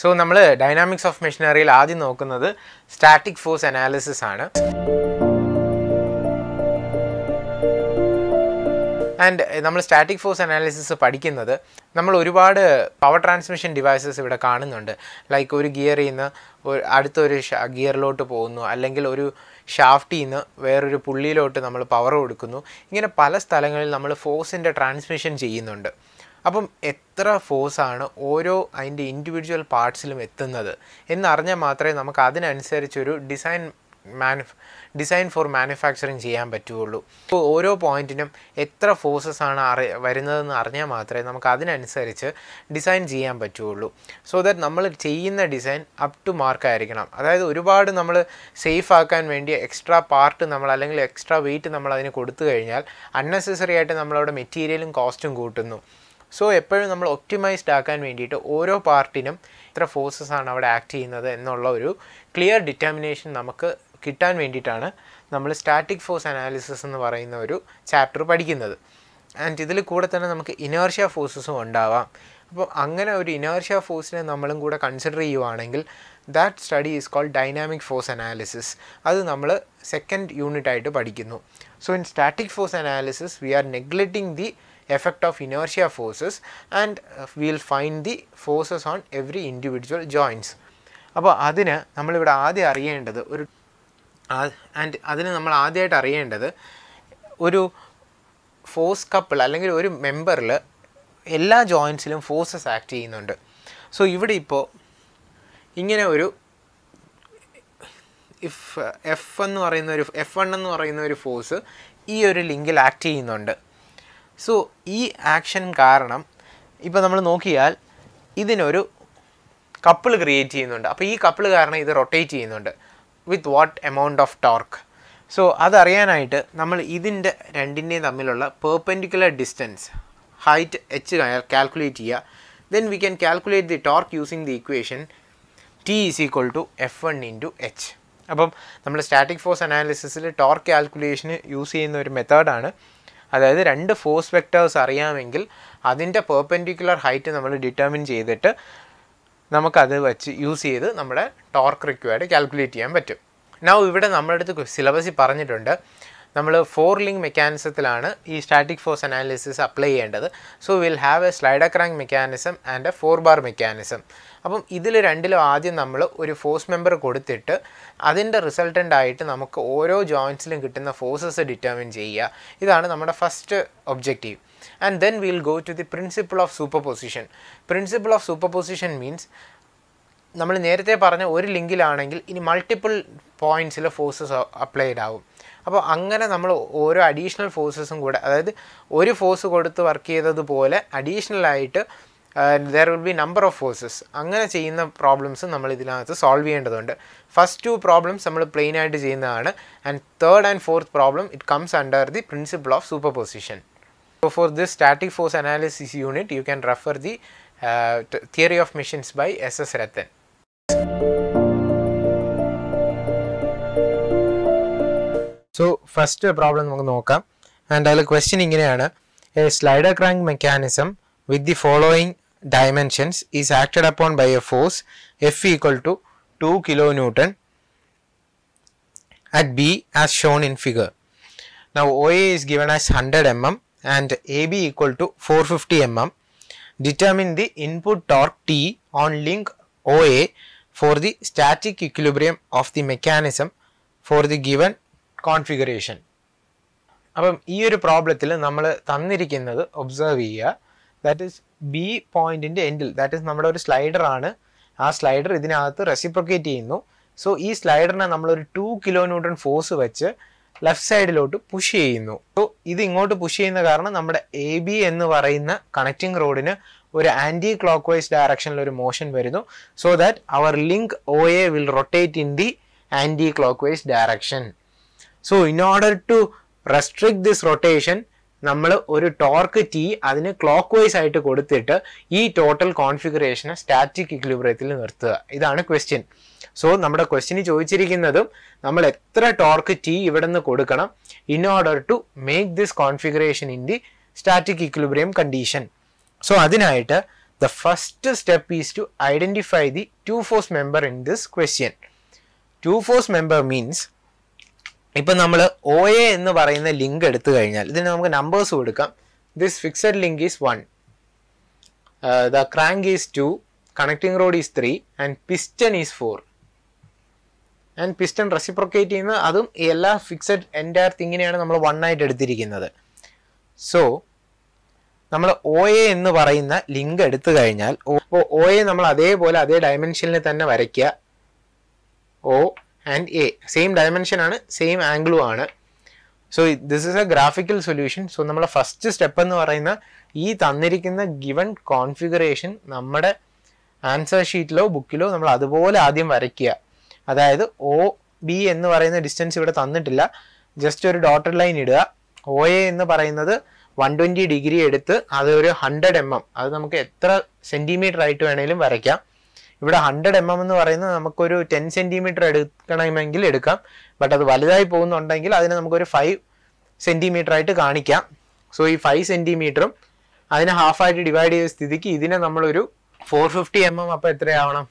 So നമ്മൾ dynamics of മെഷീനറിയിൽ ആദ്യം നോക്കുന്നത് സ്റ്റാറ്റിക് ഫോഴ്സ് അനാലിസിസ് ആണ് ആൻഡ് നമ്മൾ സ്റ്റാറ്റിക് ഫോഴ്സ് അനാലിസിസ് പഠിക്കുന്നത് നമ്മൾ ഒരുപാട് പവർ ട്രാൻസ്മിഷൻ ഡിവൈസസ് ഇവിടെ കാണുന്നുണ്ട് ലൈക്ക് ഒരു ഗിയറിൽ നിന്ന് അടുത്തൊരു ഗിയറിലോട്ട് പോകുന്നു അല്ലെങ്കിൽ ഒരു ഷാഫ്റ്റിൽ നിന്ന് വേറൊരു പുള്ളിയിലോട്ട് നമ്മൾ പവർ കൊടുക്കുന്നു ഇങ്ങനെ പല സ്ഥലങ്ങളിൽ നമ്മൾ ഫോഴ്സിൻ്റെ ട്രാൻസ്മിഷൻ ചെയ്യുന്നുണ്ട് അപ്പം എത്ര ഫോഴ്സാണ് ഓരോ അതിൻ്റെ ഇൻഡിവിജ്വൽ പാർട്സിലും എത്തുന്നത് എന്നറിഞ്ഞാൽ മാത്രമേ നമുക്ക് അതിനനുസരിച്ചൊരു ഡിസൈൻ മാനുഫ് ഡിസൈൻ ഫോർ മാനുഫാക്ചറിങ് ചെയ്യാൻ പറ്റുകയുള്ളൂ അപ്പോൾ ഓരോ പോയിന്റിനും എത്ര ഫോഴ്സസ് ആണ് അറി വരുന്നതെന്ന് അറിഞ്ഞാൽ മാത്രമേ നമുക്ക് അതിനനുസരിച്ച് ഡിസൈൻ ചെയ്യാൻ പറ്റുകയുള്ളൂ സോ ദാറ്റ് നമ്മൾ ചെയ്യുന്ന ഡിസൈൻ അപ് ടു മാർക്ക് ആയിരിക്കണം അതായത് ഒരുപാട് നമ്മൾ സേഫ് ആക്കാൻ വേണ്ടി എക്സ്ട്രാ പാർട്ട് നമ്മൾ അല്ലെങ്കിൽ എക്സ്ട്രാ വെയിറ്റ് നമ്മൾ അതിന് കൊടുത്തു കഴിഞ്ഞാൽ അൺനെസസറി ആയിട്ട് നമ്മളവിടെ മെറ്റീരിയലും കോസ്റ്റും കൂട്ടുന്നു സോ എപ്പോഴും നമ്മൾ ഒപ്റ്റിമൈസ്ഡ് ആക്കാൻ വേണ്ടിയിട്ട് ഓരോ പാർട്ടിനും എത്ര ഫോഴ്സസ് ആണ് അവിടെ ആക്ട് ചെയ്യുന്നത് എന്നുള്ള ഒരു ക്ലിയർ ഡിറ്റർമിനേഷൻ നമുക്ക് കിട്ടാൻ വേണ്ടിയിട്ടാണ് നമ്മൾ സ്റ്റാറ്റിക് ഫോഴ്സ് അനാലിസിസ് എന്ന് പറയുന്ന ഒരു ചാപ്റ്റർ പഠിക്കുന്നത് ആൻഡ് ഇതിൽ കൂടെ തന്നെ നമുക്ക് ഇനേർഷ്യ ഫോഴ്സസും ഉണ്ടാവാം അപ്പോൾ അങ്ങനെ ഒരു ഇനേർഷ്യ ഫോഴ്സിനെ നമ്മളും കൂടെ കൺസിഡർ ചെയ്യുവാണെങ്കിൽ that study is called dynamic force analysis അത് നമ്മൾ സെക്കൻഡ് യൂണിറ്റ് ആയിട്ട് പഠിക്കുന്നു so in static force analysis we are neglecting the effect of inertia forces and uh, we will find the forces on every individual joints. അപ്പോൾ അതിന് നമ്മളിവിടെ ആദ്യം അറിയേണ്ടത് ഒരു ആൻഡ് അതിന് നമ്മൾ ആദ്യമായിട്ട് അറിയേണ്ടത് ഒരു ഫോഴ്സ് കപ്പിൾ അല്ലെങ്കിൽ ഒരു മെമ്പറിൽ എല്ലാ ജോയിൻസിലും ഫോഴ്സസ് ആക്ട് ചെയ്യുന്നുണ്ട് സോ ഇവിടെ ഇപ്പോൾ ഇങ്ങനെ ഒരു ഇഫ് എഫ് uh, എന്ന് പറയുന്ന ഒരു എഫ് വൺ എന്ന് പറയുന്ന ഒരു ഫോഴ്സ് ഈ ഒരു ലിങ്കിൽ ആക്ട് ചെയ്യുന്നുണ്ട് സോ ഈ ആക്ഷൻ കാരണം ഇപ്പോൾ നമ്മൾ നോക്കിയാൽ ഇതിനൊരു കപ്പിൾ ക്രിയേറ്റ് ചെയ്യുന്നുണ്ട് അപ്പോൾ ഈ കപ്പിൾ കാരണം ഇത് റൊട്ടേറ്റ് ചെയ്യുന്നുണ്ട് with what amount of torque so അതറിയാനായിട്ട് നമ്മൾ ഇതിൻ്റെ രണ്ടിൻ്റെയും തമ്മിലുള്ള perpendicular distance height H calculate ചെയ്യുക then we can calculate the torque using the equation T is equal to F one into H അപ്പം നമ്മൾ സ്റ്റാറ്റിക് ഫോഴ്സ് അനാലിസിസിൽ ടോർക്ക് കാൽക്കുലേഷന് യൂസ് ചെയ്യുന്ന ഒരു മെത്തേഡാണ് അതായത് രണ്ട് ഫോഴ്സ് വെക്ടേഴ്സ് അറിയാമെങ്കിൽ അതിൻ്റെ പെർപെൻഡിക്കുലർ ഹൈറ്റ് നമ്മൾ ഡിറ്റർമിൻ ചെയ്തിട്ട് നമുക്കത് വെച്ച് യൂസ് ചെയ്ത് നമ്മുടെ ടോർക്ക് റിക്വയർഡ് കാൽക്കുലേറ്റ് ചെയ്യാൻ പറ്റും നൗ ഇവിടെ നമ്മുടെ അടുത്ത് സിലബസിൽ പറഞ്ഞിട്ടുണ്ട് നമ്മൾ ഫോർ ലിങ്ക് മെക്കാനിസത്തിലാണ് ഈ സ്റ്റാറ്റിക് ഫോഴ്സ് അനാലിസിസ് അപ്ലൈ ചെയ്യേണ്ടത് so will have a slider crank mechanism and a four bar mechanism അപ്പം ഇതിൽ രണ്ടിലും ആദ്യം നമ്മൾ ഒരു ഫോഴ്സ് മെമ്പർ കൊടുത്തിട്ട് അതിൻ്റെ റിസൾട്ടൻ്റ് ആയിട്ട് നമുക്ക് ഓരോ ജോയിൻസിലും കിട്ടുന്ന ഫോഴ്സസ് ഡിറ്റർമിൻ ചെയ്യുക ഇതാണ് നമ്മുടെ first objective and then will go to the principle of superposition principle of superposition means നമ്മൾ നേരത്തെ പറഞ്ഞ ഒരു ലിങ്കിലാണെങ്കിൽ ഇനി മൾട്ടിപ്പിൾ പോയിൻറ്റ്സിൽ ഫോഴ്സസ് അപ്ലൈഡ് ആവും അപ്പോൾ അങ്ങനെ നമ്മൾ ഓരോ അഡീഷണൽ ഫോഴ്സസും കൂടെ അതായത് ഒരു ഫോഴ്സ് കൊടുത്ത് വർക്ക് ചെയ്തതുപോലെ അഡീഷണലായിട്ട് there will be number of forces അങ്ങനെ ചെയ്യുന്ന പ്രോബ്ലംസ് നമ്മൾ ഇതിനകത്ത് സോൾവ് ചെയ്യേണ്ടതുണ്ട് ഫസ്റ്റ് ടു പ്രോബ്ലംസ് നമ്മൾ പ്ലെയിൻ ആയിട്ട് ചെയ്യുന്നതാണ് and third and fourth problem it comes under the principle of superposition for this static force analysis unit you can refer the theory of machines by S S Rattan so first problem നമുക്ക് നോക്കാം and അതിൽ question ഇങ്ങനെയാണ് a slider crank mechanism with the following dimensions is acted upon by a force F equal to 2 kilonewton at B as shown in figure. Now OA is given as 100 mm and AB equal to 450 mm. Determine the input torque T on link OA for the static equilibrium of the mechanism for the given configuration. അപ്പം ഈ ഒരു പ്രോബ്ലത്തിൽ നമ്മൾ that is B പോയിന്റിന്റെ എൻഡിൽ that is നമ്മുടെ ഒരു slider ആണ് ആ സ്ലൈഡർ ഇതിനകത്ത് റെസിപ്രൊക്കേറ്റ് ചെയ്യുന്നു സോ ഈ സ്ലൈഡറിനെ നമ്മൾ ഒരു ടു കിലോ ന്യൂട്ടൺ ഫോഴ്സ് വെച്ച് ലെഫ്റ്റ് സൈഡിലോട്ട് പുഷ് ചെയ്യുന്നു സോ ഇത് ഇങ്ങോട്ട് പുഷ് ചെയ്യുന്ന കാരണം നമ്മുടെ എ ബി എന്ന് പറയുന്ന കണക്റ്റിംഗ് റോഡിന് ഒരു ആന്റി ക്ലോക്ക് വൈസ് ഡയറക്ഷനിൽ ഒരു മോഷൻ വരുന്നു so that our link O A will rotate in the anticlockwise direction so in order to restrict this rotation നമ്മൾ ഒരു ടോർക്ക് ടി അതിന് ക്ലോക്ക് വൈസ് ആയിട്ട് കൊടുത്തിട്ട് ഈ ടോട്ടൽ കോൺഫിഗറേഷനെ സ്റ്റാറ്റിക് ഇക്ലിബ്രിയത്തിൽ നിർത്തുക ഇതാണ് ക്വസ്റ്റ്യൻ സോ നമ്മുടെ ക്വസ്റ്റ്യന് ചോദിച്ചിരിക്കുന്നതും നമ്മൾ എത്ര ടോർക്ക് ടി ഇവിടെ നിന്ന് കൊടുക്കണം in order to make this configuration in the static equilibrium condition so അതിനായിട്ട് the first step is to identify the two force member in this question two force member means ഇപ്പം നമ്മൾ O A എന്ന് പറയുന്ന link എടുത്തു കഴിഞ്ഞാൽ ഇതിന് നമുക്ക് numbers കൊടുക്കാം this fixed link is one the crank is two connecting rod is three and piston is four and piston reciprocate ചെയ്യുന്ന അതും എല്ലാ ഫിക്സഡ് എൻറ്റയർ തിങ്ങിനെയാണ് നമ്മൾ വൺ ആയിട്ട് എടുത്തിരിക്കുന്നത് സോ നമ്മൾ ഒ എ എന്ന് പറയുന്ന ലിങ്ക് എടുത്തു കഴിഞ്ഞാൽ ഇപ്പോൾ ഒ എ നമ്മൾ അതേപോലെ അതേ ഡയമെൻഷനിൽ തന്നെ വരയ്ക്കുക ഓ ആൻഡ് എ സെയിം ഡയമെൻഷനാണ് സെയിം ആംഗിളും ആണ് so this is a graphical solution so നമ്മളെ ഫസ്റ്റ് സ്റ്റെപ്പ് എന്ന് പറയുന്ന ഈ തന്നിരിക്കുന്ന ഗിവൺ കോൺഫിഗറേഷൻ നമ്മുടെ ആൻസർ ഷീറ്റിലോ ബുക്കിലോ നമ്മൾ അതുപോലെ ആദ്യം വരയ്ക്കുക അതായത് ഒ ബി എന്ന് പറയുന്ന ഡിസ്റ്റൻസ് ഇവിടെ തന്നിട്ടില്ല ജസ്റ്റ് ഒരു ഡോട്ടർ ലൈൻ ഇടുക ഒ എ എന്ന് പറയുന്നത് വൺ ട്വൻറ്റി ഡിഗ്രി എടുത്ത് അതൊരു ഹൺഡ്രഡ് എം എം അത് നമുക്ക് എത്ര സെൻറ്റിമീറ്റർ ആയിട്ട് വേണമെങ്കിലും വരയ്ക്കാം ഇവിടെ ഹൺഡ്രഡ് എം എം എന്ന് പറയുന്നത് നമുക്കൊരു ടെൻ സെൻറ്റിമീറ്റർ എടുക്കണമെങ്കിൽ എടുക്കാം ബട്ട് അത് വലുതായി പോകുന്നുണ്ടെങ്കിൽ അതിനെ നമുക്കൊരു ഫൈവ് സെൻറ്റിമീറ്റർ ആയിട്ട് കാണിക്കാം സോ ഈ ഫൈവ് സെൻറ്റിമീറ്ററും അതിനെ ഹാഫായിട്ട് ഡിവൈഡ് ചെയ്ത സ്ഥിതിക്ക് ഇതിനെ നമ്മളൊരു ഫോർ ഫിഫ്റ്റി എം എം അപ്പോൾ എത്രയാവണം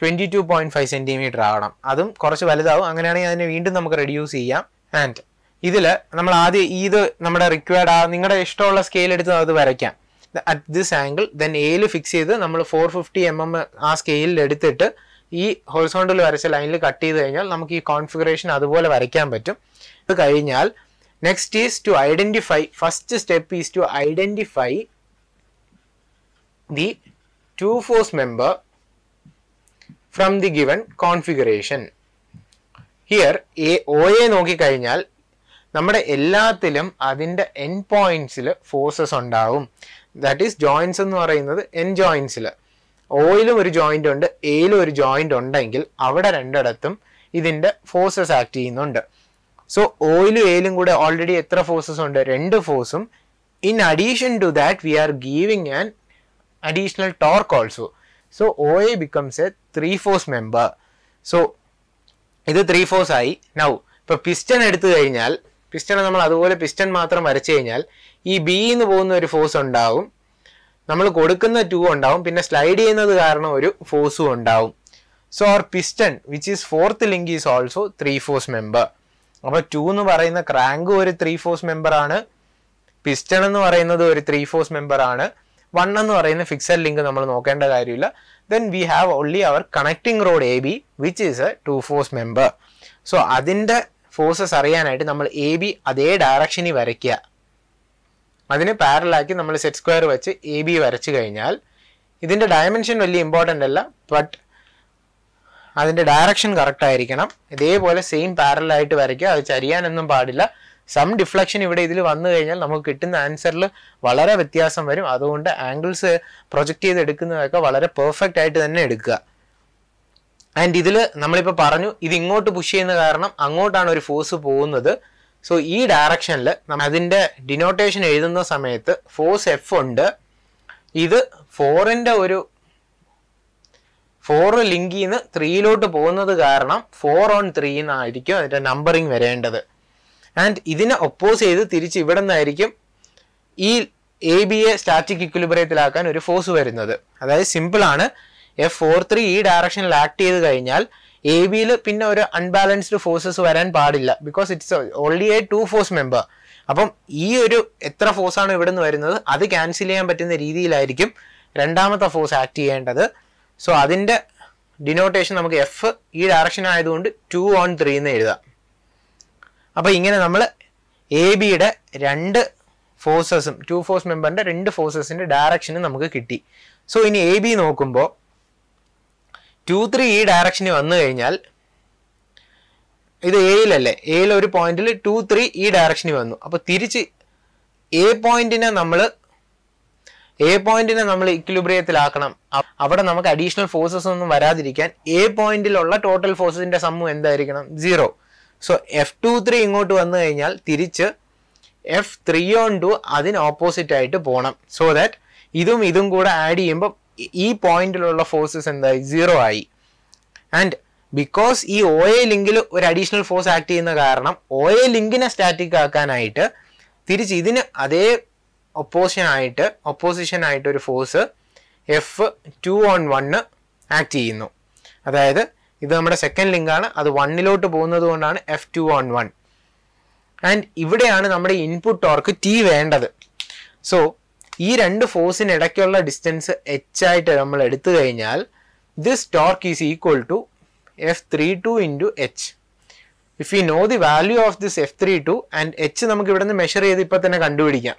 twenty two point five centimetre ആവണം അതും കുറച്ച് വലുതാവും അങ്ങനെയാണെങ്കിൽ അതിനെ വീണ്ടും നമുക്ക് റെഡ്യൂസ് ചെയ്യാം ആൻഡ് ഇതിൽ നമ്മൾ ആദ്യം ഇത് നമ്മുടെ റിക്വയർഡ് ആ നിങ്ങളുടെ ഇഷ്ടമുള്ള സ്കെയിൽ എടുത്ത് അത് വരയ്ക്കാം അറ്റ് ദിസ് ആംഗിൾ ദെൻ എയിൽ ഫിക്സ് ചെയ്ത് നമ്മൾ ഫോർ ഫിഫ്റ്റി എം എം ആ സ്കെയിലിൽ എടുത്തിട്ട് ഈ ഹൊറിസോണ്ടിൽ വരച്ച ലൈനിൽ കട്ട് ചെയ്ത് കഴിഞ്ഞാൽ നമുക്ക് ഈ കോൺഫിഗറേഷൻ അതുപോലെ വരയ്ക്കാൻ പറ്റും ഇത് കഴിഞ്ഞാൽ next is to identify first step is to identify the two force member from the given configuration here A O A നോക്കിക്കഴിഞ്ഞാൽ നമ്മുടെ എല്ലാത്തിലും അതിൻ്റെ എൻ പോയിന്റ്സിൽ ഫോഴ്സസ് ഉണ്ടാവും ദാറ്റ് ഈസ് ജോയിൻസ് എന്ന് പറയുന്നത് എൻ ജോയിൻസിൽ ഓയിലും ഒരു ജോയിൻ്റ് ഉണ്ട് എയിലും ഒരു ജോയിൻ്റ് ഉണ്ടെങ്കിൽ അവിടെ രണ്ടിടത്തും ഇതിൻ്റെ ഫോഴ്സസ് ആക്ട് ചെയ്യുന്നുണ്ട് സോ ഓയിലും എയിലും കൂടെ ഓൾറെഡി എത്ര ഫോഴ്സസ് ഉണ്ട് രണ്ട് ഫോഴ്സും in addition to that we are giving an additional torque also so O A becomes a three force member so ഇത് ത്രീ ഫോഴ്സ് ആയി നൗ ഇപ്പൊ പിസ്റ്റൺ എടുത്തു കഴിഞ്ഞാൽ പിസ്റ്റൺ നമ്മൾ അതുപോലെ പിസ്റ്റൺ മാത്രം വരച്ചു കഴിഞ്ഞാൽ ഈ ബി എന്ന് പോകുന്ന ഒരു ഫോഴ്സ് ഉണ്ടാവും നമ്മൾ കൊടുക്കുന്ന ടു ഉണ്ടാവും പിന്നെ സ്ലൈഡ് ചെയ്യുന്നത് കാരണം ഒരു ഫോഴ്സും ഉണ്ടാവും so our piston which is fourth link is also three force member അപ്പോൾ ടു എന്ന് പറയുന്ന ക്രാങ്ക് ഒരു ത്രീ ഫോഴ്സ് മെമ്പർ ആണ് പിസ്റ്റൺ എന്ന് പറയുന്നത് ഒരു ത്രീ ഫോഴ്സ് മെമ്പർ ആണ് വൺ എന്ന് പറയുന്ന ഫിക്സഡ് ലിങ്ക് നമ്മൾ നോക്കേണ്ട കാര്യമില്ല then we have only our connecting rod A B which is a two force member so അതിൻ്റെ ഫോഴ്സസ് അറിയാനായിട്ട് നമ്മൾ എ ബി അതേ ഡയറക്ഷനിൽ വരയ്ക്കുക അതിന് പാരലാക്കി നമ്മൾ സെറ്റ് സ്ക്വയർ വെച്ച് എ ബി വരച്ചു കഴിഞ്ഞാൽ ഇതിൻ്റെ ഡയമെൻഷൻ വലിയ ഇമ്പോർട്ടൻ്റ് അല്ല ബട്ട് അതിൻ്റെ ഡയറക്ഷൻ കറക്റ്റ് ആയിരിക്കണം ഇതേപോലെ സെയിം പാരലായിട്ട് വരയ്ക്കുക അത് ചരിയാനൊന്നും പാടില്ല സം ഡിഫ്ലക്ഷൻ ഇവിടെ ഇതിൽ വന്നു കഴിഞ്ഞാൽ നമുക്ക് കിട്ടുന്ന ആൻസറിൽ വളരെ വ്യത്യാസം വരും അതുകൊണ്ട് ആംഗിൾസ് പ്രൊജക്റ്റ് ചെയ്ത് എടുക്കുന്നതൊക്കെ വളരെ പെർഫെക്റ്റ് ആയിട്ട് തന്നെ എടുക്കുക ആൻഡ് ഇതിൽ നമ്മളിപ്പോൾ പറഞ്ഞു ഇത് ഇങ്ങോട്ട് പുഷ് ചെയ്യുന്ന കാരണം അങ്ങോട്ടാണ് ഒരു ഫോഴ്സ് പോകുന്നത് സോ ഈ ഡയറക്ഷനിൽ അതിൻ്റെ ഡിനോട്ടേഷൻ എഴുതുന്ന സമയത്ത് ഫോഴ്സ് എഫ് ഉണ്ട് ഇത് ഫോറിൻ്റെ ഒരു ഫോർ ലിങ്കിൽ നിന്ന് ത്രീയിലോട്ട് പോകുന്നത് കാരണം ഫോർ ഓൺ ത്രീ എന്നായിരിക്കും അതിൻ്റെ നമ്പറിങ് വരേണ്ടത് ആൻഡ് ഇതിനെ ഒപ്പോസ് ചെയ്ത് തിരിച്ച് ഇവിടെ നിന്നായിരിക്കും ഈ എ ബി എ സ്റ്റാറ്റിക് ഇക്വിലിബ്രിയത്തിലാക്കാൻ ഒരു ഫോഴ്സ് വരുന്നത് അതായത് സിമ്പിളാണ് എഫ് ഫോർ ത്രീ ഈ ഡയറക്ഷനിൽ ആക്ട് ചെയ്ത് കഴിഞ്ഞാൽ എ ബിയിൽ പിന്നെ ഒരു അൺബാലൻസ്ഡ് ഫോഴ്സസ് വരാൻ പാടില്ല because it's already a two force member അപ്പം ഈ ഒരു എത്ര ഫോഴ്സാണ് ഇവിടെ നിന്ന് വരുന്നത് അത് ക്യാൻസൽ ചെയ്യാൻ പറ്റുന്ന രീതിയിലായിരിക്കും രണ്ടാമത്തെ ഫോഴ്സ് ആക്ട് ചെയ്യേണ്ടത് സോ അതിൻ്റെ ഡിനോട്ടേഷൻ നമുക്ക് എഫ് ഈ ഡയറക്ഷൻ ആയതുകൊണ്ട് ടു ഓൺ ത്രീ എന്ന് എഴുതാം അപ്പം ഇങ്ങനെ നമ്മൾ എ ബിയുടെ രണ്ട് ഫോഴ്സസും ടു ഫോഴ്സ് മെമ്പറിൻ്റെ രണ്ട് ഫോഴ്സസിൻ്റെ ഡയറക്ഷനും നമുക്ക് കിട്ടി സോ ഇനി എ ബി നോക്കുമ്പോൾ ടു ത്രീ ഈ ഡയറക്ഷനിൽ വന്നു കഴിഞ്ഞാൽ ഇത് എയിലല്ലേ എയിൽ ഒരു പോയിന്റിൽ ടു ത്രീ ഈ ഡയറക്ഷനിൽ വന്നു അപ്പോൾ തിരിച്ച് എ പോയിന്റിനെ നമ്മൾ എ പോയിന്റിനെ നമ്മൾ ഇക്വിലിബ്രിയത്തിലാക്കണം അവിടെ നമുക്ക് അഡീഷണൽ ഫോഴ്സസ് ഒന്നും വരാതിരിക്കാൻ എ പോയിന്റിലുള്ള ടോട്ടൽ ഫോഴ്സസിന്റെ സമ്മു എന്തായിരിക്കണം zero so F two three ഇങ്ങോട്ട് വന്നു കഴിഞ്ഞാൽ തിരിച്ച് എഫ് ത്രീ ഓൺ ടു അതിന് ഓപ്പോസിറ്റ് ആയിട്ട് പോകണം സോ ദാറ്റ് ഇതും ഇതും കൂടെ ആഡ് ചെയ്യുമ്പോൾ ഈ പോയിന്റിലുള്ള ഫോഴ്സസ് എന്തായി സീറോ ആയി ആൻഡ് ബിക്കോസ് ഈ ഒ എ ലിങ്കിൽ ഒരു അഡീഷണൽ ഫോഴ്സ് ആക്ട് ചെയ്യുന്ന കാരണം ഒ എ ലിങ്കിനെ സ്റ്റാറ്റിക് ആക്കാനായിട്ട് തിരിച്ച് ഇതിന് അതേ ഒപ്പോസിഷനായിട്ട് ആയിട്ട് ഒപ്പോസിഷൻ ആയിട്ട് ഒരു force F two on one act ചെയ്യുന്നു അതായത് ഇത് നമ്മുടെ സെക്കൻഡ് ലിങ്കാണ് അത് വണ്ണിലോട്ട് പോകുന്നത് കൊണ്ടാണ് F two on one and ഇവിടെയാണ് നമ്മുടെ ഇൻപുട്ട് ടോർക്ക് ടി വേണ്ടത് സോ ഈ രണ്ട് ഫോഴ്സിനിടയ്ക്കുള്ള ഡിസ്റ്റൻസ് എച്ച് ആയിട്ട് നമ്മൾ എടുത്തു കഴിഞ്ഞാൽ this torque is equal to F three two into H if you know the value of this F three two and H നമുക്ക് ഇവിടെ നിന്ന് മെഷർ ചെയ്ത് ഇപ്പം തന്നെ കണ്ടുപിടിക്കാം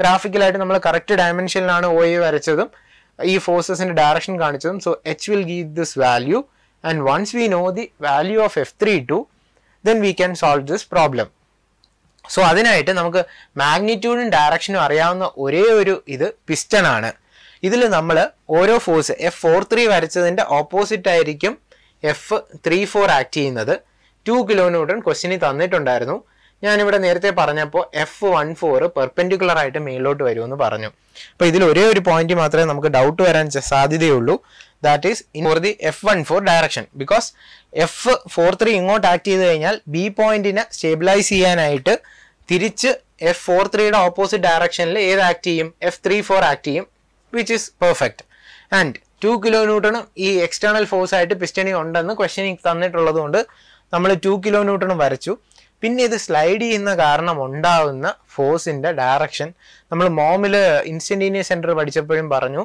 ഗ്രാഫിക്കലായിട്ട് നമ്മൾ കറക്റ്റ് ഡയമെൻഷനിലാണ് ഒ എ വരച്ചതും ഈ ഫോഴ്സസിൻ്റെ ഡയറക്ഷൻ കാണിച്ചതും so H will give this value and once we know the value of F three two then we can solve this problem so അതിനായിട്ട് നമുക്ക് മാഗ്നിറ്റ്യൂഡും ഡയറക്ഷനും അറിയാവുന്ന ഒരേ ഒരു ഇത് പിസ്റ്റൺ ആണ് ഇതിൽ നമ്മൾ ഓരോ ഫോഴ്സ് എഫ് ഫോർ ത്രീ വരച്ചതിൻ്റെ ഓപ്പോസിറ്റ് ആയിരിക്കും എഫ് ത്രീ ഫോർ ആക്ട് ചെയ്യുന്നത് ടു കിലോ ന്യൂട്ടൺ ക്വസ്റ്റിനിൽ തന്നിട്ടുണ്ടായിരുന്നു ഞാനിവിടെ നേരത്തെ പറഞ്ഞപ്പോൾ എഫ് വൺ ഫോർ പെർപെൻഡിക്കുലർ ആയിട്ട് മേളിലോട്ട് വരുമെന്ന് പറഞ്ഞു അപ്പോൾ ഇതിൽ ഒരേ ഒരു പോയിന്റ് മാത്രമേ നമുക്ക് ഡൗട്ട് വരാൻ സാധ്യതയുള്ളൂ that is in four the F one four direction because F four three ഇങ്ങോട്ട് ആക്ട് ചെയ്ത് കഴിഞ്ഞാൽ ബി പോയിന്റിനെ സ്റ്റേബിലൈസ് ചെയ്യാനായിട്ട് തിരിച്ച് എഫ് ഫോർ ത്രീയുടെ ഓപ്പോസിറ്റ് ഡയറക്ഷനിൽ ഏത് ആക്ട് ചെയ്യും എഫ് ത്രീ ഫോർ ആക്ട് ചെയ്യും which is perfect and two kilo ന്യൂട്ടണും ഈ എക്സ്റ്റേണൽ ഫോഴ്സ് ആയിട്ട് പിസ്റ്റണി ഉണ്ടെന്ന് ക്വസ്റ്റ്യനിങ് തന്നിട്ടുള്ളത് കൊണ്ട് നമ്മൾ ടു കിലോ ന്യൂട്ടണും വരച്ചു പിന്നെ ഇത് സ്ലൈഡ് ചെയ്യുന്ന കാരണം ഉണ്ടാകുന്ന ഫോഴ്സിൻ്റെ ഡയറക്ഷൻ നമ്മൾ മോമിൽ ഇൻസ്റ്റൻറ്റീനിയസ് സെൻറ്റർ പഠിച്ചപ്പോഴും പറഞ്ഞു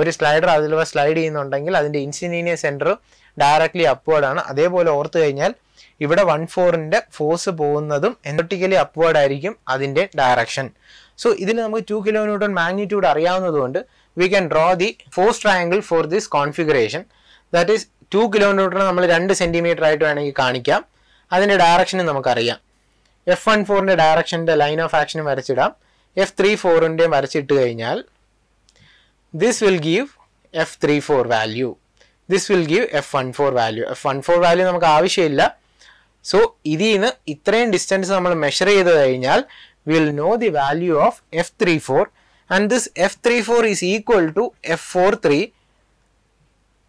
ഒരു സ്ലൈഡർ അതിൽ സ്ലൈഡ് ചെയ്യുന്നുണ്ടെങ്കിൽ അതിൻ്റെ ഇൻസ്റ്റൻറ്റീനിയസ് സെൻറ്റർ ഡയറക്റ്റ്ലി അപ്വേർഡാണ് അതേപോലെ ഓർത്ത് കഴിഞ്ഞാൽ ഇവിടെ വൺ ഫോറിൻ്റെ ഫോഴ്സ് പോകുന്നതും എന്തോട്ടിക്കലി അപ്വേർഡ് ആയിരിക്കും അതിൻ്റെ ഡയറക്ഷൻ സോ ഇതിൽ നമുക്ക് ടു കിലോ ന്യൂട്ടൺ മാഗ്നിറ്റ്യൂഡ് അറിയാവുന്നതുകൊണ്ട് we can draw the force triangle for this configuration that is two kilo newton നമ്മൾ രണ്ട് സെൻറ്റിമീറ്റർ ആയിട്ട് വേണമെങ്കിൽ കാണിക്കാം അതിൻ്റെ ഡയറക്ഷനും നമുക്കറിയാം എഫ് വൺ ഫോറിൻ്റെ ഡയറക്ഷൻ്റെ ലൈൻ ഓഫ് ആക്ഷനും വരച്ചിടാം എഫ് ത്രീ ഫോറിൻ്റെയും വരച്ചിട്ട് കഴിഞ്ഞാൽ this will give F three four value this will give F one four value F one four value നമുക്ക് ആവശ്യമില്ല സോ ഇതിൽ നിന്ന് ഇത്രയും ഡിസ്റ്റൻസ് നമ്മൾ മെഷർ ചെയ്ത് കഴിഞ്ഞാൽ will know the value of F three four and this F three four is equal to F four three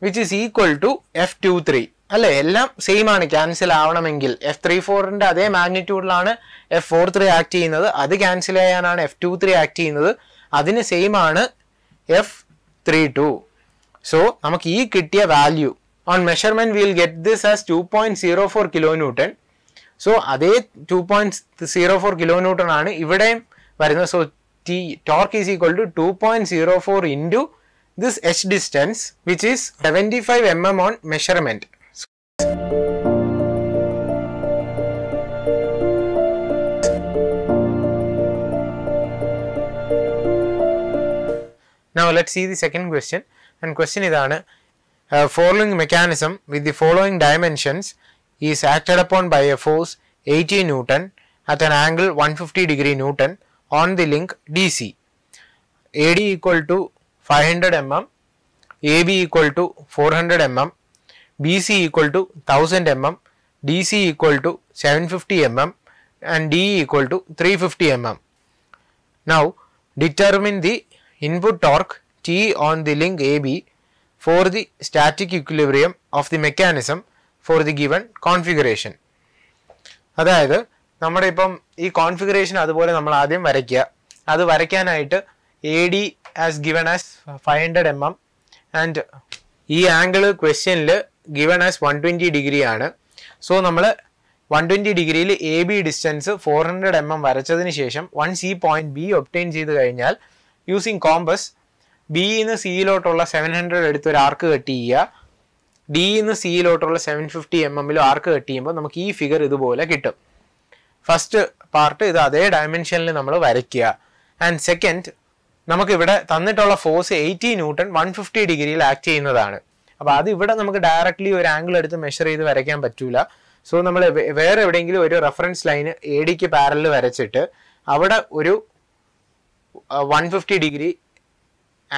which is equal to F two three അല്ലെ എല്ലാം സെയിം ആണ് ക്യാൻസൽ ആവണമെങ്കിൽ എഫ് ത്രീ ഫോറിന്റെ അതേ മാഗ്നിറ്റ്യൂഡിലാണ് F four three act ചെയ്യുന്നത് അത് cancel ചെയ്യാനാണ് എഫ് ടു ത്രീ ആക്ട് ചെയ്യുന്നത് അതിന് സെയിം ആണ് എഫ് ത്രീ ടു സോ നമുക്ക് ഈ കിട്ടിയ value on measurement will get this as two point zero four kilo newton so അതേ two point zero four kilo newton ആണ് ഇവിടെയും വരുന്നത് so T torque is equal to two point zero four into this H distance which is seventy five M M on measurement Now let's see the second question and question is a uh, following mechanism with the following dimensions is acted upon by a force 80 Newton at an angle 150 degree Newton on the link DC. AD equal to 500 mm, AB equal to 400 mm BC equal to 1000 mm, DC equal to 750 mm and DE equal to 350 mm. Now determine the input torque T on the link AB for the static equilibrium of the mechanism for the given configuration. അതായത് നമ്മുടെ ഇപ്പം ഈ configuration അതുപോലെ നമ്മൾ ആദ്യം വരയ്ക്കുക അത് വരയ്ക്കാനായിട്ട് A D as given as five hundred M M and ഈ ആംഗിള് ക്വസ്റ്റ്യനിൽ given as one twenty degree ആണ് സോ നമ്മൾ വൺ ട്വൻറ്റി ഡിഗ്രിയിൽ A B distance four hundred M M വരച്ചതിന് ശേഷം one C point B obtain ചെയ്ത് കഴിഞ്ഞാൽ using compass ബിന്ന് സിയിലോട്ടുള്ള സെവൻ ഹൺഡ്രഡ് എടുത്ത് ഒരു ആർക്ക് കട്ട് ചെയ്യുക ഡി ഇന്ന് സിയിലോട്ടുള്ള സെവൻ ഫിഫ്റ്റി എം എമ്മിലും ആർക്ക് കട്ട് ചെയ്യുമ്പോൾ നമുക്ക് ഈ ഫിഗർ ഇതുപോലെ കിട്ടും ഫസ്റ്റ് പാർട്ട് ഇത് അതേ ഡയമെൻഷനിൽ നമ്മൾ വരയ്ക്കുക ആൻഡ് സെക്കൻഡ് നമുക്കിവിടെ തന്നിട്ടുള്ള force eighty newton one fifty ഡിഗ്രിയിൽ ആക്ട് ചെയ്യുന്നതാണ് അപ്പോൾ അത് ഇവിടെ നമുക്ക് ഡയറക്ട്ലി ഒരു ആംഗിൾ എടുത്ത് മെഷർ ചെയ്ത് വരയ്ക്കാൻ പറ്റൂല സോ നമ്മൾ വേറെ എവിടെയെങ്കിലും ഒരു റെഫറൻസ് ലൈന് എ ഡിക്ക് പാരലിൽ വരച്ചിട്ട് അവിടെ ഒരു വൺ ഫിഫ്റ്റി ഡിഗ്രി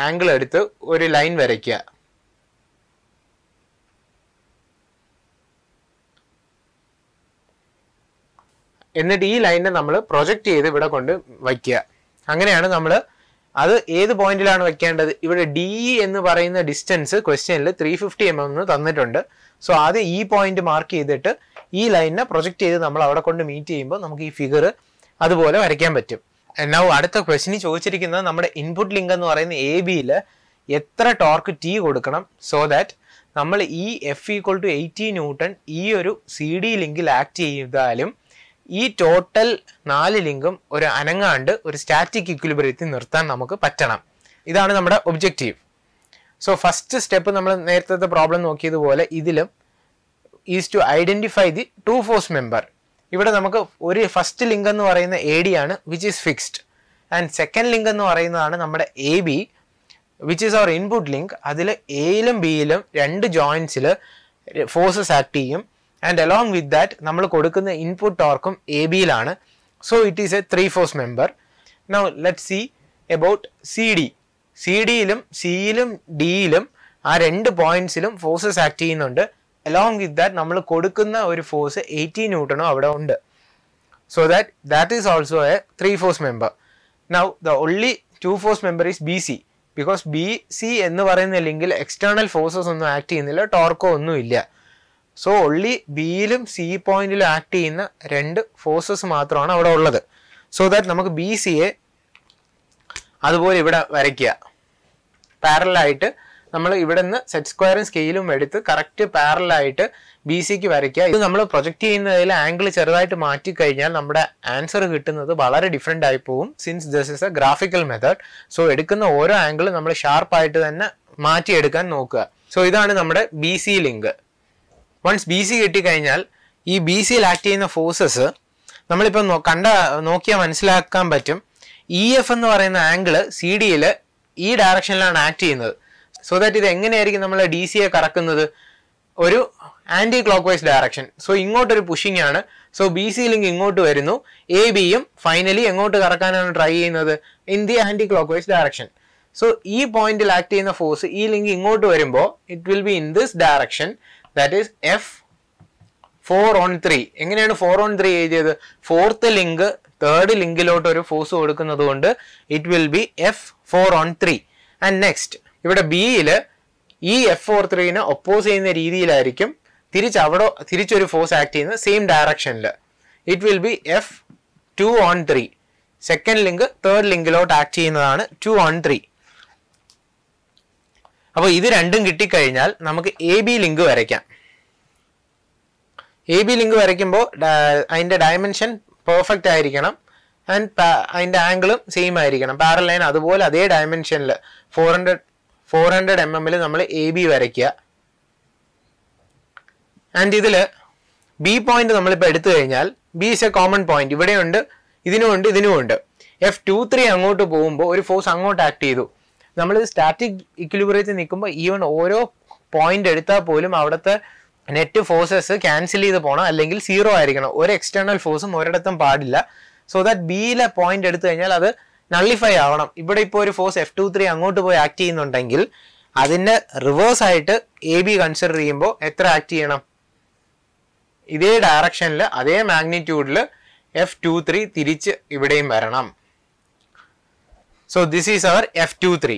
ആംഗിൾ എടുത്ത് ഒരു ലൈൻ വരയ്ക്കുക എന്നിട്ട് ഈ ലൈനെ നമ്മൾ പ്രൊജക്റ്റ് ചെയ്ത് ഇവിടെ കൊണ്ട് വയ്ക്കുക അങ്ങനെയാണ് നമ്മൾ അത് ഏത് പോയിന്റിലാണ് വെക്കേണ്ടത് ഇവിടെ ഡി എന്ന് പറയുന്ന ഡിസ്റ്റൻസ് ക്വസ്റ്റ്യനിൽ ത്രീ ഫിഫ്റ്റി എം എം തന്നിട്ടുണ്ട് സോ അത് ഈ പോയിന്റ് മാർക്ക് ചെയ്തിട്ട് ഈ ലൈനിനെ പ്രൊജക്റ്റ് ചെയ്ത് നമ്മൾ അവിടെ കൊണ്ട് മീറ്റ് ചെയ്യുമ്പോൾ നമുക്ക് ഈ ഫിഗർ അതുപോലെ വരയ്ക്കാൻ പറ്റും എന്നാ അടുത്ത ക്വസ്റ്റിന് ചോദിച്ചിരിക്കുന്നത് നമ്മുടെ ഇൻപുട്ട് ലിങ്ക് എന്ന് പറയുന്ന എ ബിയിൽ എത്ര ടോർക്ക് ടി കൊടുക്കണം സോ ദാറ്റ് നമ്മൾ ഈ F equal to eighty newton ഈ ഒരു സി ഡി ലിങ്കിൽ ആക്ട് ചെയ്താലും ഈ ടോട്ടൽ നാല് ലിങ്കും ഒരു അനങ്ങാണ്ട് ഒരു സ്റ്റാറ്റിക് ഇക്വിലിബ്രിയത്തിൽ നിർത്താൻ നമുക്ക് പറ്റണം ഇതാണ് നമ്മുടെ ഒബ്ജക്റ്റീവ് സോ ഫസ്റ്റ് സ്റ്റെപ്പ് നമ്മൾ നേരത്തെ പ്രോബ്ലം നോക്കിയതുപോലെ ഇതിലും is to identify the two force member ഇവിടെ നമുക്ക് ഒരു ഫസ്റ്റ് ലിങ്ക് എന്ന് പറയുന്ന എ ഡി ആണ് which is fixed and second link എന്ന് പറയുന്നതാണ് നമ്മുടെ A B which is our input link അതിൽ എയിലും ബിയിലും രണ്ട് ജോയിൻസിൽ ഫോഴ്സസ് ആക്ട് ചെയ്യും ആൻഡ് അലോങ് വിത്ത് ദാറ്റ് നമ്മൾ കൊടുക്കുന്ന ഇൻപുട്ട് ടോർക്കും എ ബിയിലാണ് so it is a three force member now let see about C D C ഡിയിലും സിയിലും ഡിയിലും ആ രണ്ട് പോയിന്റ്സിലും ഫോഴ്സസ് ആക്ട് ചെയ്യുന്നുണ്ട് അലോങ് വിത്ത് ദാറ്റ് നമ്മൾ കൊടുക്കുന്ന ഒരു ഫോഴ്സ് എയ്റ്റീൻ ന്യൂട്ടണോ അവിടെ ഉണ്ട് so that that is also a three force member now the only two force member is B C because B C എന്ന് പറയുന്നില്ലെങ്കിൽ എക്സ്റ്റേണൽ ഫോഴ്സസ് ഒന്നും ആക്ട് ചെയ്യുന്നില്ല ടോർക്കോ ഒന്നും ഇല്ല സോ ഒള്ളി ബിയിലും സി പോയിന്റിലും ആക്ട് ചെയ്യുന്ന രണ്ട് ഫോഴ്സസ് മാത്രമാണ് അവിടെ ഉള്ളത് സോ ദാറ്റ് നമുക്ക് ബി സിയെ അതുപോലെ ഇവിടെ വരയ്ക്കുക പാരലായിട്ട് നമ്മൾ ഇവിടെ നിന്ന് സെറ്റ് സ്ക്വയറും സ്കെയിലും എടുത്ത് കറക്റ്റ് പാരലായിട്ട് ബി സിക്ക് വരയ്ക്കുക ഇത് നമ്മൾ പ്രൊജക്റ്റ് ചെയ്യുന്നതിൽ ആംഗിൾ ചെറുതായിട്ട് മാറ്റി കഴിഞ്ഞാൽ നമ്മുടെ ആൻസർ കിട്ടുന്നത് വളരെ ഡിഫറെൻ്റ് ആയി പോകും since this is a graphical method so എടുക്കുന്ന ഓരോ ആംഗിളും നമ്മൾ ഷാർപ്പായിട്ട് തന്നെ മാറ്റിയെടുക്കാൻ നോക്കുക സോ ഇതാണ് നമ്മുടെ B C link once B C കിട്ടിക്കഴിഞ്ഞാൽ ഈ ബി സിയിൽ ആക്ട് ചെയ്യുന്ന ഫോഴ്സസ് നമ്മളിപ്പോൾ കണ്ട നോക്കിയാൽ മനസ്സിലാക്കാൻ പറ്റും ഇ e എഫ് എന്ന് പറയുന്ന ആംഗിള് സി ഡിയിൽ ഈ ഡയറക്ഷനിലാണ് ആക്ട് ചെയ്യുന്നത് സോ ദാറ്റ് ഇത് എങ്ങനെയായിരിക്കും നമ്മൾ ഡി സിയെ കറക്കുന്നത് ഒരു anticlockwise direction so ഇങ്ങോട്ടൊരു പുഷിംഗ് ആണ് സോ ബി സി ലിങ്ക് ഇങ്ങോട്ട് വരുന്നു എ ബിയും ഫൈനലി എങ്ങോട്ട് കറക്കാനാണ് ട്രൈ ചെയ്യുന്നത് in the anticlockwise direction so ഈ പോയിന്റിൽ ആക്ട് ചെയ്യുന്ന ഫോഴ്സ് ഈ ലിങ്ക് ഇങ്ങോട്ട് വരുമ്പോൾ it will be in this direction that is F four on three എങ്ങനെയാണ് ഫോർ ഓൺ ത്രീ എഴുതിയത് ഫോർത്ത് ലിങ്ക് തേർഡ് ലിങ്കിലോട്ട് ഒരു ഫോഴ്സ് കൊടുക്കുന്നത് കൊണ്ട് it will be F four on three and next ഇവിടെ ബിയിൽ ഈ എഫ് ഫോർ ത്രീനെ ഒപ്പോസ് ചെയ്യുന്ന രീതിയിലായിരിക്കും തിരിച്ച് അവിടെ തിരിച്ചൊരു ഫോഴ്സ് ആക്ട് ചെയ്യുന്നത് സെയിം ഡയറക്ഷനിൽ it will be F two on three second link third ലിങ്കിലോട്ട് ആക്ട് ചെയ്യുന്നതാണ് ടു ഓൺ ത്രീ അപ്പോൾ ഇത് രണ്ടും കിട്ടിക്കഴിഞ്ഞാൽ നമുക്ക് എ ബി ലിങ്ക് വരയ്ക്കാം എ ബി ലിങ്ക് വരയ്ക്കുമ്പോൾ അതിൻ്റെ ഡയമെൻഷൻ പെർഫെക്റ്റ് ആയിരിക്കണം ആൻഡ് അതിൻ്റെ ആംഗിളും സെയിം ആയിരിക്കണം പാരൽ ലൈൻ അതുപോലെ അതേ ഡയമെൻഷനിൽ four hundred four hundred M എമ്മിൽ നമ്മൾ എ ബി വരയ്ക്കുക ആൻഡ് ഇതിൽ ബി പോയിന്റ് നമ്മളിപ്പോൾ എടുത്തു കഴിഞ്ഞാൽ B is a common point ഇവിടെയുണ്ട് ഇതിനുമുണ്ട് ഇതിനുമുണ്ട് എഫ് ടു ത്രീ അങ്ങോട്ട് പോകുമ്പോൾ ഒരു ഫോഴ്സ് അങ്ങോട്ട് ആക്ട് ചെയ്തു നമ്മൾ സ്റ്റാറ്റിക് ഇക്വിലിബ്രിയത്തിൽ നിൽക്കുമ്പോൾ ഈവൻ ഓരോ പോയിന്റ് എടുത്താൽ പോലും അവിടുത്തെ നെറ്റ് ഫോഴ്സസ് ക്യാൻസൽ ചെയ്ത് പോകണം അല്ലെങ്കിൽ സീറോ ആയിരിക്കണം ഒരു എക്സ്റ്റേണൽ ഫോഴ്സും ഒരിടത്തും പാടില്ല സോ ദാറ്റ് ബിയിലെ പോയിന്റ് എടുത്തു കഴിഞ്ഞാൽ അത് നള്ളിഫൈ ആവണം ഇവിടെ ഇപ്പോൾ ഒരു ഫോഴ്സ് എഫ് ടു ത്രീ അങ്ങോട്ട് പോയി ആക്ട് ചെയ്യുന്നുണ്ടെങ്കിൽ അതിൻ്റെ റിവേഴ്സ് ആയിട്ട് എ ബി കൺസിഡർ ചെയ്യുമ്പോൾ എത്ര ആക്ട് ചെയ്യണം ഇതേ ഡയറക്ഷനിൽ അതേ മാഗ്നിറ്റ്യൂഡിൽ എഫ് ടു ത്രീ തിരിച്ച് ഇവിടെയും വരണം so this is our F two three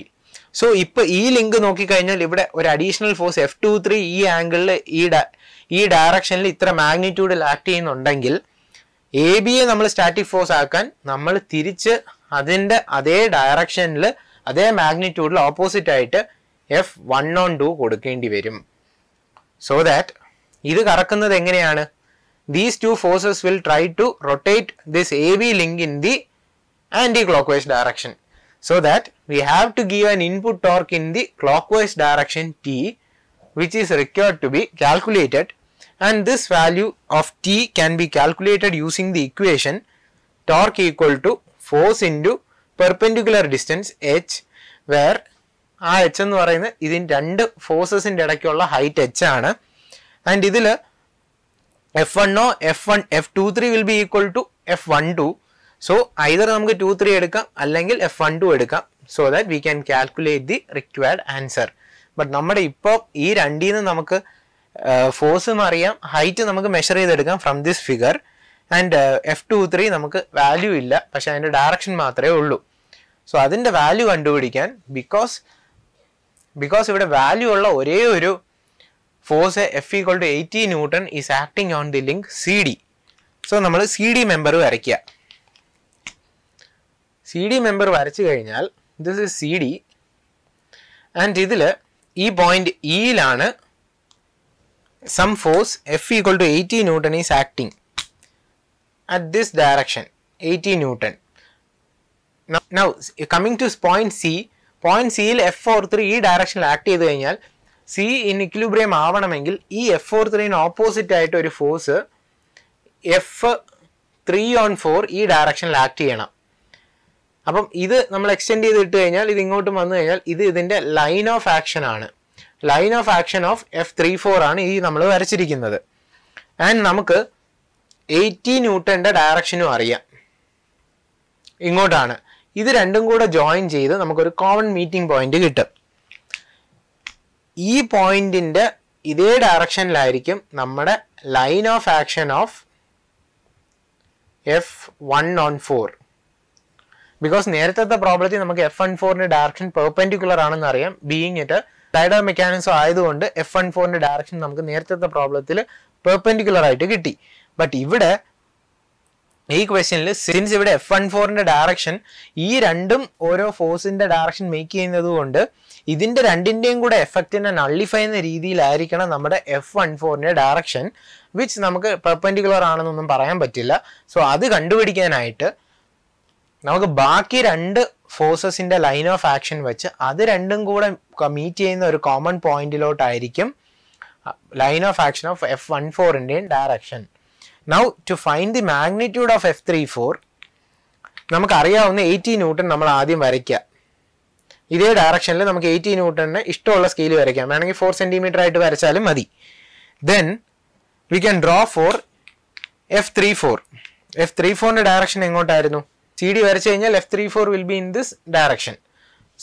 സോ ഇപ്പോൾ ഈ ലിങ്ക് നോക്കിക്കഴിഞ്ഞാൽ ഇവിടെ ഒരു additional force F two three ഈ ആംഗിളിൽ ഈ ഈ ഡയറക്ഷനിൽ ഇത്ര മാഗ്നിറ്റ്യൂഡിൽ ആക്ട് ചെയ്യുന്നുണ്ടെങ്കിൽ എ ബിയെ നമ്മൾ സ്റ്റാറ്റിക് ഫോഴ്സ് ആക്കാൻ നമ്മൾ തിരിച്ച് അതിൻ്റെ അതേ ഡയറക്ഷനിൽ അതേ മാഗ്നിറ്റ്യൂഡിൽ ഓപ്പോസിറ്റ് ആയിട്ട് എഫ് വൺ ഓൺ ടു കൊടുക്കേണ്ടി വരും സോ ദാറ്റ് ഇത് കറക്കുന്നത് എങ്ങനെയാണ് these two forces will try to rotate this A B link in the anticlockwise direction So that we have to give an input torque in the clockwise direction T which is required to be calculated and this value of T can be calculated using the equation torque equal to force into perpendicular distance H where ആ H and the ഇതിന് in ഫോഴ്സസിൻ്റെ ഇടയ്ക്കുള്ള height H ആണ് and ഇതിൽ F വണ്ണോ F1 one F1 F23 will be equal to F12. So either നമുക്ക് two three എടുക്കാം അല്ലെങ്കിൽ എഫ് വൺ ടു എടുക്കാം so that we can calculate the required answer but നമ്മുടെ ഇപ്പോൾ ഈ രണ്ടിൽ നിന്ന് നമുക്ക് ഫോഴ്സും അറിയാം ഹൈറ്റ് നമുക്ക് മെഷർ ചെയ്തെടുക്കാം from this figure and F two three നമുക്ക് വാല്യൂ ഇല്ല പക്ഷെ അതിൻ്റെ ഡയറക്ഷൻ മാത്രമേ ഉള്ളൂ സോ അതിൻ്റെ വാല്യൂ കണ്ടുപിടിക്കാൻ ബിക്കോസ് ബിക്കോസ് ഇവിടെ വാല്യൂ ഉള്ള ഒരേ ഒരു force F equal to eighty newton is acting on the link C D so നമ്മൾ സി ഡി മെമ്പർ വരയ്ക്കുക സി ഡി മെമ്പർ വരച്ചു കഴിഞ്ഞാൽ this is C D and ഇതിൽ ഈ പോയിന്റ് ഇയിലാണ് some force F equal to eighty newton is acting at this direction eighty newton now coming to point C point സിയിൽ F four three ഈ ഡയറക്ഷനിൽ act ചെയ്ത് കഴിഞ്ഞാൽ സി ഇൻ ഇക്വിലിബ്രിയം ആവണമെങ്കിൽ ഈ എഫ് ഫോർ ത്രീന് ഓപ്പോസിറ്റ് ആയിട്ട് ഒരു force F three on four ഈ ഡയറക്ഷനിൽ ആക്ട് ചെയ്യണം അപ്പം ഇത് നമ്മൾ എക്സ്റ്റെൻഡ് ചെയ്ത് ഇട്ട് കഴിഞ്ഞാൽ ഇത് ഇങ്ങോട്ട് വന്നു കഴിഞ്ഞാൽ ഇത് ഇതിൻ്റെ ലൈൻ ഓഫ് ആക്ഷൻ ആണ് line of action of F three four ആണ് ഈ നമ്മൾ വരച്ചിരിക്കുന്നത് ആൻഡ് നമുക്ക് എയ്റ്റി ന്യൂട്ടൻ്റെ ഡയറക്ഷനും അറിയാം ഇങ്ങോട്ടാണ് ഇത് രണ്ടും കൂടെ ജോയിൻ ചെയ്ത് നമുക്കൊരു കോമൺ മീറ്റിംഗ് പോയിന്റ് കിട്ടും ഈ പോയിന്റിൻ്റെ ഇതേ ഡയറക്ഷനിലായിരിക്കും നമ്മുടെ line of action of F one on four because നേരത്തെ പ്രോബ്ലത്തിൽ നമുക്ക് എഫ് വൺ ഫോറിന്റെ ഡയറക്ഷൻ പെർപെൻഡിക്കുലർ ആണെന്ന് അറിയാം ബീയിങ് ഇറ്റ് ഡൈഡോ മെക്കാനിസം ആയതുകൊണ്ട് എഫ് വൺ ഫോറിന്റെ ഡയറക്ഷൻ നമുക്ക് നേരത്തെ പ്രോബ്ലത്തിൽ പെർപെൻഡിക്കുലർ ആയിട്ട് കിട്ടി ബട്ട് ഇവിടെ ഈ ക്വസ്റ്റ്യനിൽ സിൻസ് ഇവിടെ എഫ് വൺ ഫോറിന്റെ ഡയറക്ഷൻ ഈ രണ്ടും ഓരോ ഫോഴ്സിന്റെ ഡയറക്ഷൻ മേക്ക് ചെയ്യുന്നത് കൊണ്ട് ഇതിന്റെ രണ്ടിന്റെയും കൂടെ എഫക്റ്റിനെ നള്ളിഫൈ ചെയ്യുന്ന രീതിയിലായിരിക്കണം നമ്മുടെ എഫ് വൺ ഫോറിന്റെ ഡയറക്ഷൻ വിച്ച് നമുക്ക് പെർപെൻഡിക്കുലർ ആണെന്നൊന്നും പറയാൻ പറ്റില്ല സോ അത് കണ്ടുപിടിക്കാനായിട്ട് നമുക്ക് ബാക്കി രണ്ട് ഫോഴ്സസിന്റെ ലൈൻ ഓഫ് ആക്ഷൻ വെച്ച് അത് രണ്ടും കൂടെ മീറ്റ് ചെയ്യുന്ന ഒരു കോമൺ പോയിന്റിലോട്ടായിരിക്കും line of action of F one ഫോറിൻ്റെയും direction now to find the magnitude of F three four നമുക്കറിയാവുന്ന എയ്റ്റി ന്യൂട്ടൺ നമ്മൾ ആദ്യം വരയ്ക്കുക ഇതേ ഡയറക്ഷനിൽ നമുക്ക് എയ്റ്റി ന്യൂട്ടണിന് ഇഷ്ടമുള്ള സ്കെയിൽ വരയ്ക്കാം വേണമെങ്കിൽ ഫോർ സെൻറ്റിമീറ്റർ ആയിട്ട് വരച്ചാലും മതി then we can draw four F three four F three ഫോറിൻ്റെ ഡയറക്ഷൻ എങ്ങോട്ടായിരുന്നു സി ഡി വരച്ചു കഴിഞ്ഞാൽ F three four will be in this direction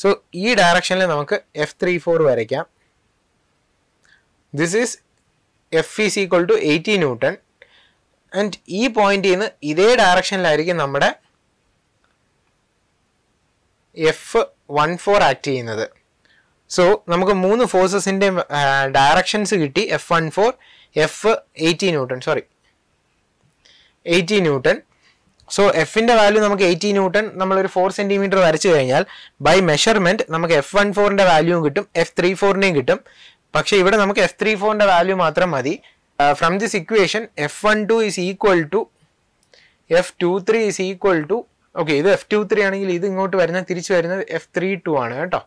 so ഈ ഡയറക്ഷനിൽ നമുക്ക് എഫ് ത്രീ ഫോർ വരയ്ക്കാം this is F is equal to eighty newton and ഈ പോയിന്റിൽ നിന്ന് ഇതേ ഡയറക്ഷനിലായിരിക്കും നമ്മുടെ എഫ് വൺ ഫോർ ആക്ട് ചെയ്യുന്നത് സോ നമുക്ക് മൂന്ന് ഫോഴ്സസിൻ്റെ ഡയറക്ഷൻസ് കിട്ടി F one four F eighty newton sorry eighty newton so എഫിന്റെ വാല്യൂ നമുക്ക് എയ്റ്റി ന്യൂട്ടൺ നമ്മളൊരു ഫോർ സെന്റിമീറ്റർ വരച്ചു കഴിഞ്ഞാൽ ബൈ മെഷർമെന്റ് നമുക്ക് എഫ് വൺ ഫോറിന്റെ വാല്യൂ കിട്ടും എഫ് ത്രീ ഫോറിനെയും കിട്ടും പക്ഷേ ഇവിടെ നമുക്ക് എഫ് ത്രീ ഫോറിന്റെ വാല്യൂ മാത്രം മതി from this equation F one two is equal to F two three is equal to okay ഇത് എഫ് ടു ത്രീ ആണെങ്കിൽ ഇത് ഇങ്ങോട്ട് വരുന്ന തിരിച്ചു വരുന്നത് എഫ് ത്രീ ടു ആണ് കേട്ടോ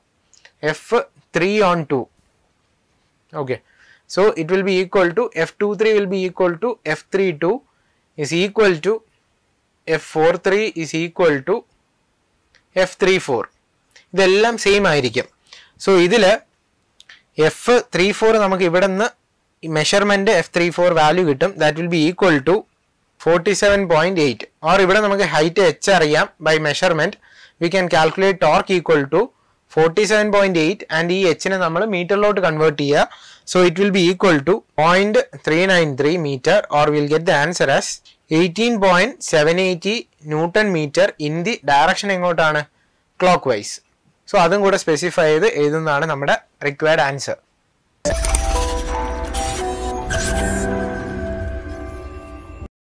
F three on two okay so it will be equal to F two three will be equal to F three two is equal to F four three is equal to F three four ഇതെല്ലാം same ആയിരിക്കും so ഇതിൽ F three four നമുക്ക് ഇവിടെ നിന്ന് measurement F three four value കിട്ടും that will be equal to forty seven point eight or ഇവിടെ നമുക്ക് height H അറിയാം by measurement we can calculate torque equal to forty seven point eight and ഈ എച്ചിനെ നമ്മൾ മീറ്ററിലോട്ട് കൺവേർട്ട് ചെയ്യുക so it will be equal to point three nine three metre or will get the answer as eighteen point seven eighty newton metre in the direction എങ്ങോട്ടാണ് clockwise so അതും കൂടെ specify ചെയ്ത് എഴുതുന്നതാണ് നമ്മുടെ required answer